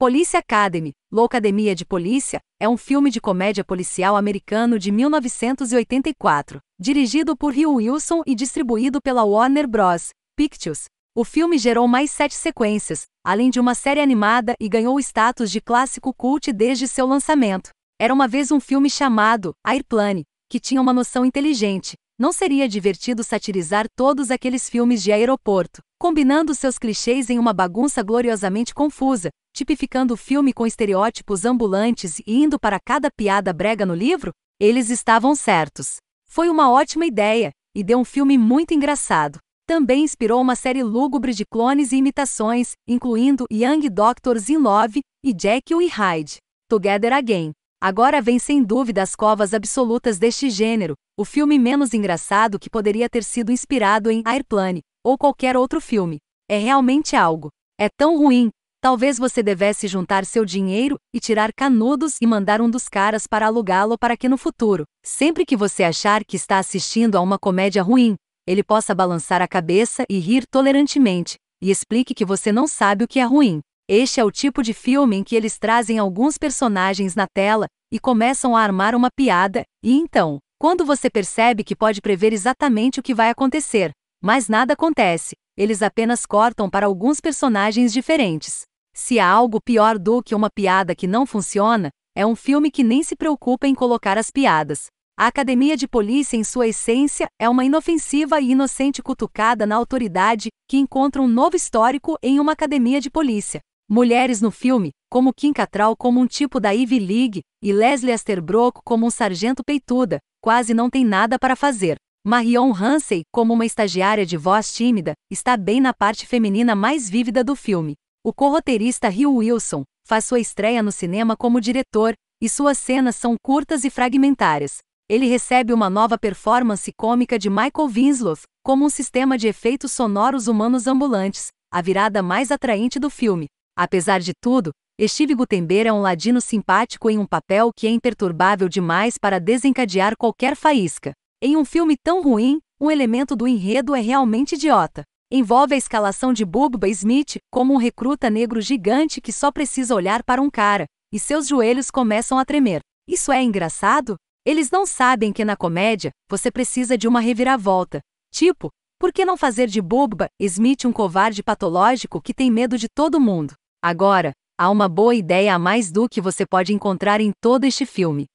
Police Academy, Loucademia de Polícia, é um filme de comédia policial americano de 1984, dirigido por Hill Wilson e distribuído pela Warner Bros. Pictures. O filme gerou mais sete sequências, além de uma série animada e ganhou o status de clássico cult desde seu lançamento. Era uma vez um filme chamado Airplane, que tinha uma noção inteligente, não seria divertido satirizar todos aqueles filmes de aeroporto, combinando seus clichês em uma bagunça gloriosamente confusa, tipificando o filme com estereótipos ambulantes e indo para cada piada brega no livro? Eles estavam certos. Foi uma ótima ideia, e deu um filme muito engraçado. Também inspirou uma série lúgubre de clones e imitações, incluindo Young Doctors in Love e Jekyll e Hyde, Together Again. Agora vem sem dúvida as covas absolutas deste gênero, o filme menos engraçado que poderia ter sido inspirado em Airplane ou qualquer outro filme. É realmente algo. É tão ruim. Talvez você devesse juntar seu dinheiro e tirar canudos e mandar um dos caras para alugá-lo para que no futuro, sempre que você achar que está assistindo a uma comédia ruim, ele possa balançar a cabeça e rir tolerantemente, e explique que você não sabe o que é ruim. Este é o tipo de filme em que eles trazem alguns personagens na tela e começam a armar uma piada, e então, quando você percebe que pode prever exatamente o que vai acontecer, mas nada acontece, eles apenas cortam para alguns personagens diferentes. Se há algo pior do que uma piada que não funciona, é um filme que nem se preocupa em colocar as piadas. A academia de polícia, em sua essência, é uma inofensiva e inocente cutucada na autoridade que encontra um novo histórico em uma academia de polícia. Mulheres no filme, como Kim Cattrall como um tipo da Ivy League e Leslie Asterbrook como um sargento peituda, quase não tem nada para fazer. Marion Hansey, como uma estagiária de voz tímida, está bem na parte feminina mais vívida do filme. O corroteirista Hill Wilson faz sua estreia no cinema como diretor, e suas cenas são curtas e fragmentárias. Ele recebe uma nova performance cômica de Michael Winslow, como um sistema de efeitos sonoros humanos ambulantes, a virada mais atraente do filme, Apesar de tudo, Steve Gutenberg é um ladino simpático em um papel que é imperturbável demais para desencadear qualquer faísca. Em um filme tão ruim, um elemento do enredo é realmente idiota. Envolve a escalação de Bubba Smith como um recruta negro gigante que só precisa olhar para um cara, e seus joelhos começam a tremer. Isso é engraçado? Eles não sabem que na comédia, você precisa de uma reviravolta. Tipo, por que não fazer de Bubba Smith um covarde patológico que tem medo de todo mundo? Agora, há uma boa ideia a mais do que você pode encontrar em todo este filme.